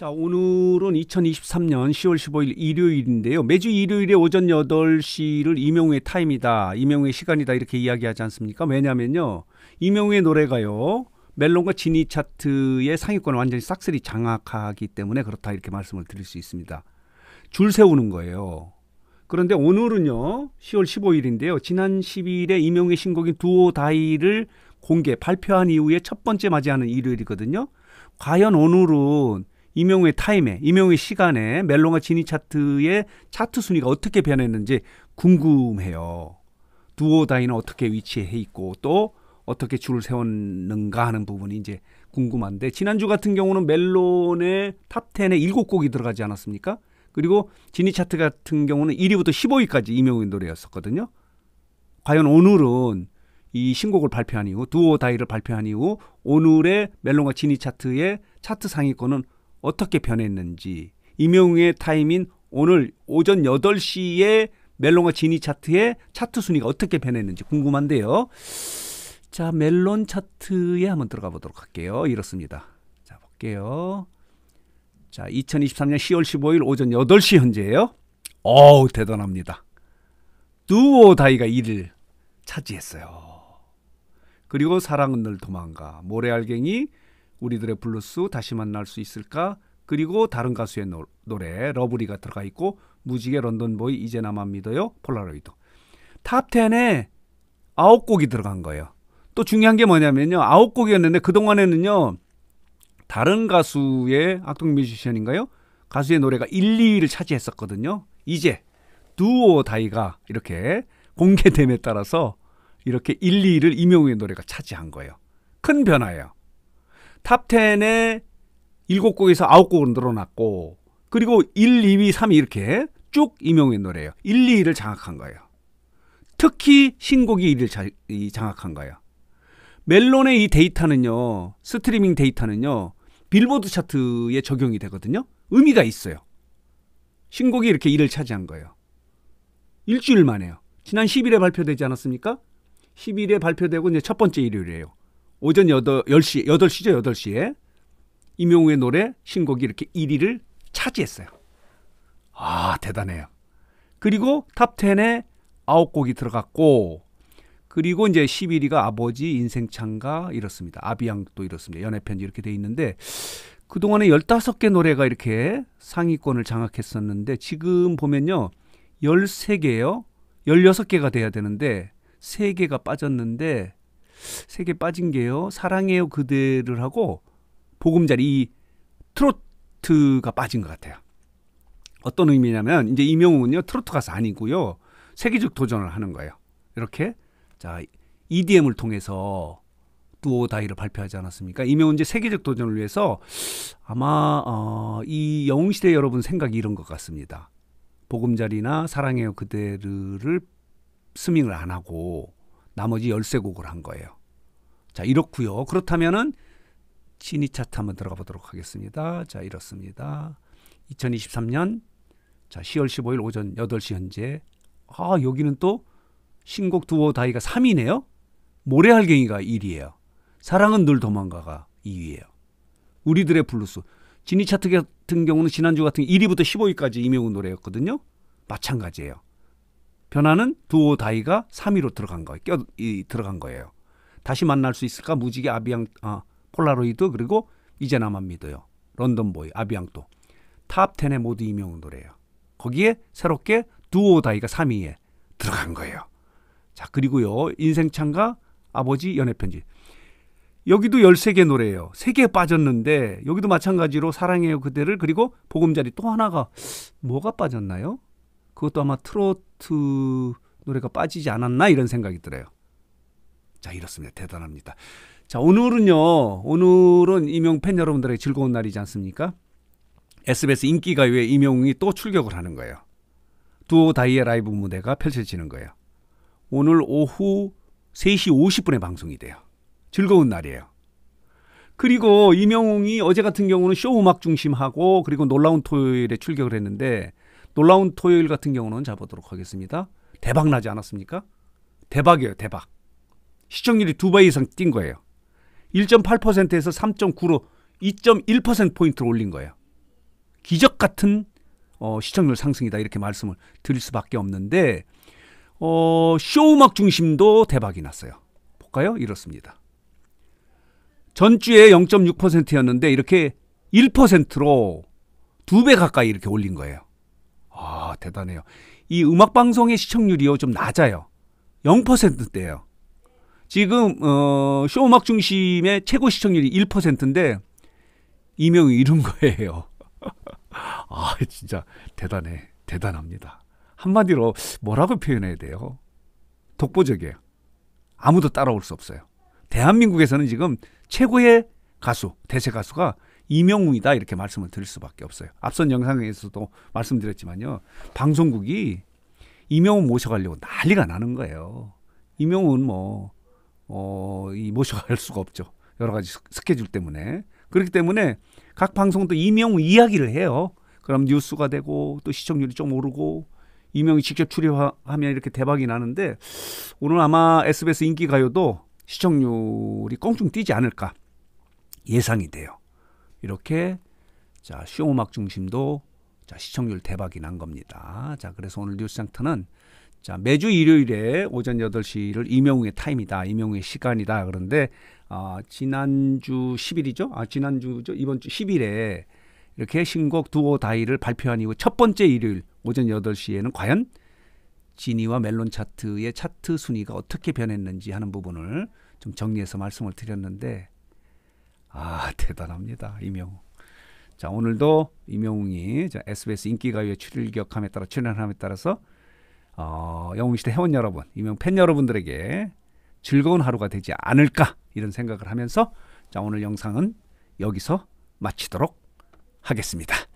자, 오늘은 2023년 10월 15일 일요일인데요. 매주 일요일에 오전 8시를 이명우의 타임이다. 이명우의 시간이다. 이렇게 이야기하지 않습니까? 왜냐면요. 이명우의 노래가요. 멜론과 지니 차트의 상위권을 완전히 싹쓸이 장악하기 때문에 그렇다. 이렇게 말씀을 드릴 수 있습니다. 줄 세우는 거예요. 그런데 오늘은요. 10월 15일인데요. 지난 10일에 이명우의 신곡인 두오 다이를 공개 발표한 이후에 첫 번째 맞이하는 일요일이거든요. 과연 오늘은 임용의 타임에, 임용의 시간에 멜론과 지니 차트의 차트 순위가 어떻게 변했는지 궁금해요. 두오 다이는 어떻게 위치해 있고 또 어떻게 줄을 세웠는가 하는 부분이 이제 궁금한데 지난주 같은 경우는 멜론의 탑10에 7곡이 들어가지 않았습니까? 그리고 지니 차트 같은 경우는 1위부터 15위까지 임용의 노래였었거든요. 과연 오늘은 이 신곡을 발표한 이후 두오 다이를 발표한 이후 오늘의 멜론과 지니 차트의 차트 상위권은 어떻게 변했는지 임영웅의 타임인 오늘 오전 8시에 멜론과 지니 차트의 차트 순위가 어떻게 변했는지 궁금한데요. 자, 멜론 차트에 한번 들어가 보도록 할게요. 이렇습니다. 자, 볼게요. 자, 2023년 10월 15일 오전 8시 현재예요. 어우, 대단합니다. 두오 다이가 1를 차지했어요. 그리고 사랑은 늘 도망가, 모래알갱이, 우리들의 블루스 다시 만날 수 있을까? 그리고 다른 가수의 노, 노래 러브리가 들어가 있고 무지개 런던보이 이제 나만 믿어요 폴라로이드 탑 10에 아홉 곡이 들어간 거예요. 또 중요한 게 뭐냐면요. 아홉 곡이었는데 그동안에는요. 다른 가수의 악동 뮤지션인가요? 가수의 노래가 1, 2위를 차지했었거든요. 이제 두오 다이가 이렇게 공개됨에 따라서 이렇게 1, 2위를 임영웅의 노래가 차지한 거예요. 큰 변화예요. 탑10에 7곡에서 9곡은 늘어났고 그리고 1, 2위, 3위 이렇게 쭉 이명의 노래예요. 1, 2위를 장악한 거예요. 특히 신곡이 1위를 장악한 거예요. 멜론의 이 데이터는요. 스트리밍 데이터는요. 빌보드 차트에 적용이 되거든요. 의미가 있어요. 신곡이 이렇게 1를 차지한 거예요. 일주일 만에요. 지난 10일에 발표되지 않았습니까? 10일에 발표되고 이제 첫 번째 일요일이에요. 오전 8, 10시, 8시죠, 8시에 임용우의 노래 신곡이 이렇게 1위를 차지했어요. 아, 대단해요. 그리고 탑10에 9곡이 들어갔고, 그리고 이제 11위가 아버지 인생창가 이렇습니다. 아비앙도 이렇습니다. 연애편지 이렇게 돼 있는데, 그동안에 15개 노래가 이렇게 상위권을 장악했었는데, 지금 보면요, 13개요. 예 16개가 돼야 되는데, 3개가 빠졌는데, 세개 빠진 게요. 사랑해요 그대를 하고 보금자리 이 트로트가 빠진 것 같아요. 어떤 의미냐면 이제 이명웅은요 트로트 가수 아니고요 세계적 도전을 하는 거예요. 이렇게 자 EDM을 통해서 두오 다이를 발표하지 않았습니까? 이명훈 이제 세계적 도전을 위해서 아마 어, 이 영웅시대 여러분 생각이 이런 것 같습니다. 보금자리나 사랑해요 그대를 스밍을 안 하고 나머지 1 3 곡을 한 거예요. 자, 이렇고요. 그렇다면은 진위 차트 한번 들어가 보도록 하겠습니다. 자, 이렇습니다. 2023년 자, 10월 15일 오전 8시 현재 아, 여기는 또 신곡 두어 다이가 3위네요. 모래알갱이가 1위예요. 사랑은 늘 도망가가 2위예요. 우리들의 블루스. 진위 차트 같은 경우는 지난주 같은 1위부터 15위까지 임영웅 노래였거든요. 마찬가지예요. 변화는 두오 다이가 3위로 들어간 거예요. 껴 이, 들어간 거예요. 다시 만날 수 있을까? 무지개 아비앙 아, 폴라로이드 그리고 이제 나만 믿어요. 런던보이 아비앙도 탑1 0에 모두 임용 노래예요. 거기에 새롭게 두오 다이가 3위에 들어간 거예요. 자 그리고요 인생창가 아버지 연애편지 여기도 13개 노래예요. 3개 빠졌는데 여기도 마찬가지로 사랑해요 그대를 그리고 보금자리 또 하나가 뭐가 빠졌나요? 그것도 아마 트로트 노래가 빠지지 않았나 이런 생각이 들어요. 자 이렇습니다. 대단합니다. 자 오늘은요. 오늘은 이명 팬 여러분들의 즐거운 날이지 않습니까? SBS 인기가요이명용이또 출격을 하는 거예요. 두오 다이의 라이브 무대가 펼쳐지는 거예요. 오늘 오후 3시 50분에 방송이 돼요. 즐거운 날이에요. 그리고 이명웅이 어제 같은 경우는 쇼 음악 중심하고 그리고 놀라운 토요일에 출격을 했는데 놀라운 토요일 같은 경우는 잡아보도록 하겠습니다. 대박 나지 않았습니까? 대박이에요, 대박. 시청률이 두 배 이상 뛴 거예요. 1.8%에서 3.9로 2 1포인트로 올린 거예요. 기적 같은 어, 시청률 상승이다. 이렇게 말씀을 드릴 수밖에 없는데, 어, 쇼 음악 중심도 대박이 났어요. 볼까요? 이렇습니다. 전주에 0.6%였는데 이렇게 1%로 두 배 가까이 이렇게 올린 거예요. 대단해요. 이 음악 방송의 시청률이요 좀 낮아요. 0%대예요. 지금 어, 쇼 음악 중심의 최고 시청률이 1%인데 이명이 이런 거예요. 아, 진짜 대단해. 대단합니다. 한마디로 뭐라고 표현해야 돼요? 독보적이에요. 아무도 따라올 수 없어요. 대한민국에서는 지금 최고의 가수, 대세 가수가 임영웅이다 이렇게 말씀을 드릴 수밖에 없어요. 앞선 영상에서도 말씀드렸지만요. 방송국이 임영웅 모셔가려고 난리가 나는 거예요. 임영웅은 뭐, 어, 이 모셔갈 수가 없죠. 여러 가지 스케줄 때문에. 그렇기 때문에 각 방송도 임영웅 이야기를 해요. 그럼 뉴스가 되고 또 시청률이 좀 오르고 임영웅이 직접 출연하면 이렇게 대박이 나는데 오늘 아마 SBS 인기가요도 시청률이 껑충 뛰지 않을까 예상이 돼요. 이렇게 자, 쇼 음악 중심도 자, 시청률 대박이 난 겁니다. 자, 그래서 오늘 뉴스 장터는 자, 매주 일요일에 오전 8시를 임영웅의 타임이다. 임영웅의 시간이다. 그런데 아, 지난주 10일이죠? 아, 지난주죠? 이번 주 10일에 이렇게 신곡 두오 다이를 발표한 이후 첫 번째 일요일 오전 8시에는 과연 지니와 멜론 차트의 차트 순위가 어떻게 변했는지 하는 부분을 좀 정리해서 말씀을 드렸는데 아 대단합니다 이명웅. 자 오늘도 이명웅이 SBS 인기가요에 출일격함에 따라 출연함에 따라서 어, 영웅시대 회원 여러분, 이명 팬 여러분들에게 즐거운 하루가 되지 않을까 이런 생각을 하면서 자 오늘 영상은 여기서 마치도록 하겠습니다.